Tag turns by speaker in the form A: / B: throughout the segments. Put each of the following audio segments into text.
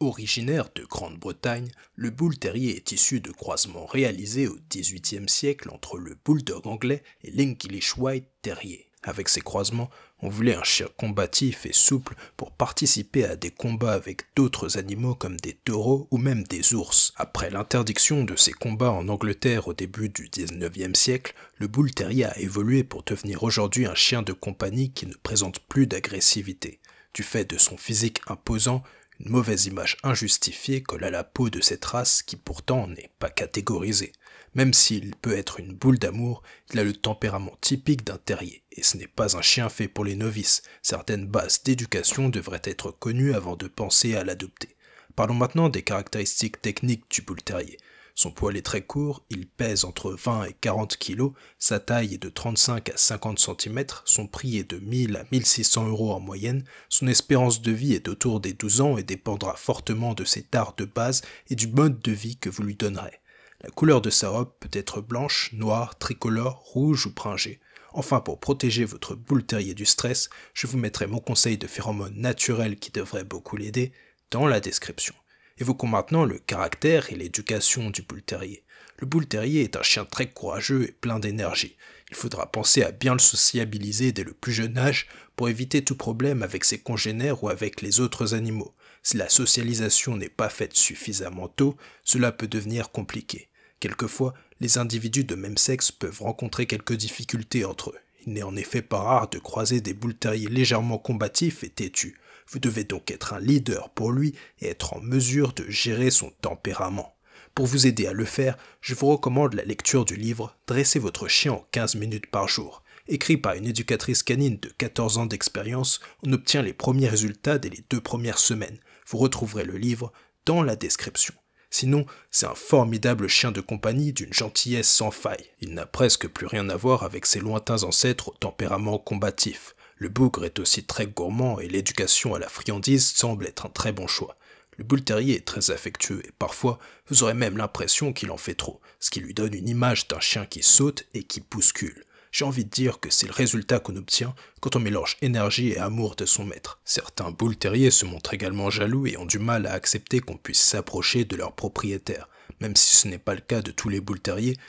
A: Originaire de Grande-Bretagne, le bull terrier est issu de croisements réalisés au XVIIIe siècle entre le bulldog anglais et l'English White Terrier. Avec ces croisements, on voulait un chien combatif et souple pour participer à des combats avec d'autres animaux comme des taureaux ou même des ours. Après l'interdiction de ces combats en Angleterre au début du 19 siècle, le bull terrier a évolué pour devenir aujourd'hui un chien de compagnie qui ne présente plus d'agressivité. Du fait de son physique imposant, une mauvaise image injustifiée colle à la peau de cette race qui pourtant n'est pas catégorisée. Même s'il peut être une boule d'amour, il a le tempérament typique d'un terrier, et ce n'est pas un chien fait pour les novices, certaines bases d'éducation devraient être connues avant de penser à l'adopter. Parlons maintenant des caractéristiques techniques du boule terrier. Son poil est très court, il pèse entre 20 et 40 kg, sa taille est de 35 à 50 cm, son prix est de 1000 à 1600 euros en moyenne, son espérance de vie est autour des 12 ans et dépendra fortement de ses tares de base et du mode de vie que vous lui donnerez. La couleur de sa robe peut être blanche, noire, tricolore, rouge ou pringée. Enfin, pour protéger votre boule terrier du stress, je vous mettrai mon conseil de phéromone naturel qui devrait beaucoup l'aider dans la description. Évoquons maintenant le caractère et l'éducation du bull terrier. Le boule terrier est un chien très courageux et plein d'énergie. Il faudra penser à bien le sociabiliser dès le plus jeune âge pour éviter tout problème avec ses congénères ou avec les autres animaux. Si la socialisation n'est pas faite suffisamment tôt, cela peut devenir compliqué. Quelquefois, les individus de même sexe peuvent rencontrer quelques difficultés entre eux. Il n'est en effet pas rare de croiser des boules légèrement combatifs et têtus. Vous devez donc être un leader pour lui et être en mesure de gérer son tempérament. Pour vous aider à le faire, je vous recommande la lecture du livre Dressez votre chien en 15 minutes par jour. Écrit par une éducatrice canine de 14 ans d'expérience, on obtient les premiers résultats dès les deux premières semaines. Vous retrouverez le livre dans la description. Sinon, c'est un formidable chien de compagnie d'une gentillesse sans faille. Il n'a presque plus rien à voir avec ses lointains ancêtres au tempérament combatif. Le bougre est aussi très gourmand et l'éducation à la friandise semble être un très bon choix. Le bouleterrier est très affectueux et parfois vous aurez même l'impression qu'il en fait trop, ce qui lui donne une image d'un chien qui saute et qui bouscule. J'ai envie de dire que c'est le résultat qu'on obtient quand on mélange énergie et amour de son maître. Certains boules se montrent également jaloux et ont du mal à accepter qu'on puisse s'approcher de leur propriétaire. Même si ce n'est pas le cas de tous les boules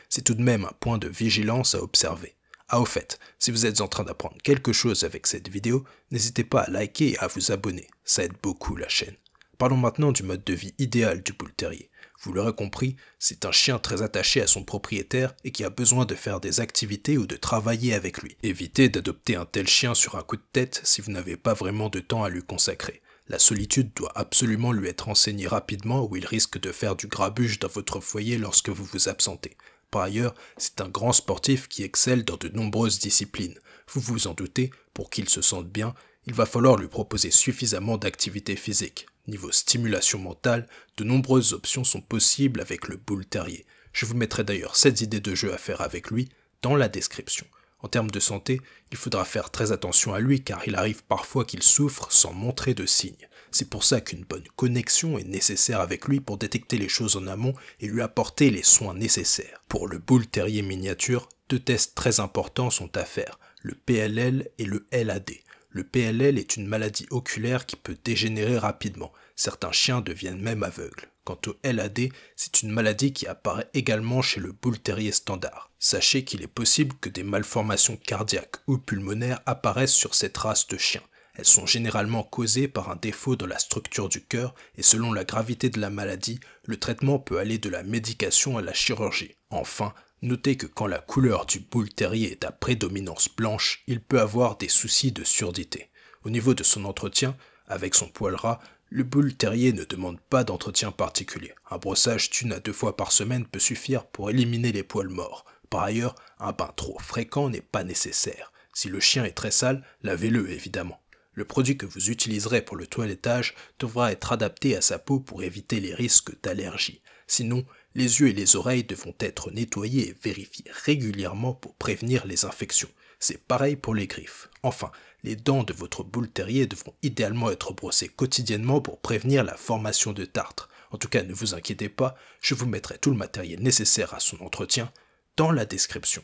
A: c'est tout de même un point de vigilance à observer. Ah au fait, si vous êtes en train d'apprendre quelque chose avec cette vidéo, n'hésitez pas à liker et à vous abonner, ça aide beaucoup la chaîne. Parlons maintenant du mode de vie idéal du poule Vous l'aurez compris, c'est un chien très attaché à son propriétaire et qui a besoin de faire des activités ou de travailler avec lui. Évitez d'adopter un tel chien sur un coup de tête si vous n'avez pas vraiment de temps à lui consacrer. La solitude doit absolument lui être enseignée rapidement ou il risque de faire du grabuge dans votre foyer lorsque vous vous absentez. Par ailleurs, c'est un grand sportif qui excelle dans de nombreuses disciplines. Vous vous en doutez, pour qu'il se sente bien, il va falloir lui proposer suffisamment d'activité physique. Niveau stimulation mentale, de nombreuses options sont possibles avec le boule terrier. Je vous mettrai d'ailleurs cette idées de jeu à faire avec lui dans la description. En termes de santé, il faudra faire très attention à lui car il arrive parfois qu'il souffre sans montrer de signes. C'est pour ça qu'une bonne connexion est nécessaire avec lui pour détecter les choses en amont et lui apporter les soins nécessaires. Pour le boule terrier miniature, deux tests très importants sont à faire, le PLL et le LAD le PLL est une maladie oculaire qui peut dégénérer rapidement. Certains chiens deviennent même aveugles. Quant au LAD, c'est une maladie qui apparaît également chez le bull terrier standard. Sachez qu'il est possible que des malformations cardiaques ou pulmonaires apparaissent sur cette race de chiens. Elles sont généralement causées par un défaut dans la structure du cœur et selon la gravité de la maladie, le traitement peut aller de la médication à la chirurgie. Enfin, Notez que quand la couleur du boule terrier est à prédominance blanche, il peut avoir des soucis de surdité. Au niveau de son entretien, avec son poil ras, le boule terrier ne demande pas d'entretien particulier. Un brossage d'une à deux fois par semaine peut suffire pour éliminer les poils morts. Par ailleurs, un bain trop fréquent n'est pas nécessaire. Si le chien est très sale, lavez-le évidemment. Le produit que vous utiliserez pour le toilettage devra être adapté à sa peau pour éviter les risques d'allergie. Sinon, les yeux et les oreilles devront être nettoyés et vérifiés régulièrement pour prévenir les infections. C'est pareil pour les griffes. Enfin, les dents de votre boule terrier devront idéalement être brossées quotidiennement pour prévenir la formation de tartre. En tout cas, ne vous inquiétez pas, je vous mettrai tout le matériel nécessaire à son entretien dans la description.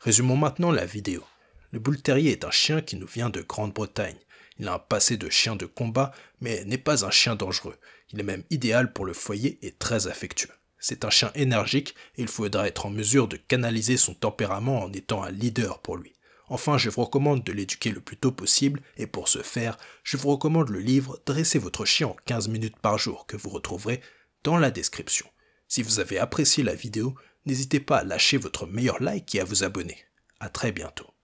A: Résumons maintenant la vidéo. Le boule terrier est un chien qui nous vient de Grande-Bretagne. Il a un passé de chien de combat, mais n'est pas un chien dangereux. Il est même idéal pour le foyer et très affectueux. C'est un chien énergique et il faudra être en mesure de canaliser son tempérament en étant un leader pour lui. Enfin, je vous recommande de l'éduquer le plus tôt possible et pour ce faire, je vous recommande le livre Dressez votre chien en 15 minutes par jour que vous retrouverez dans la description. Si vous avez apprécié la vidéo, n'hésitez pas à lâcher votre meilleur like et à vous abonner. A très bientôt.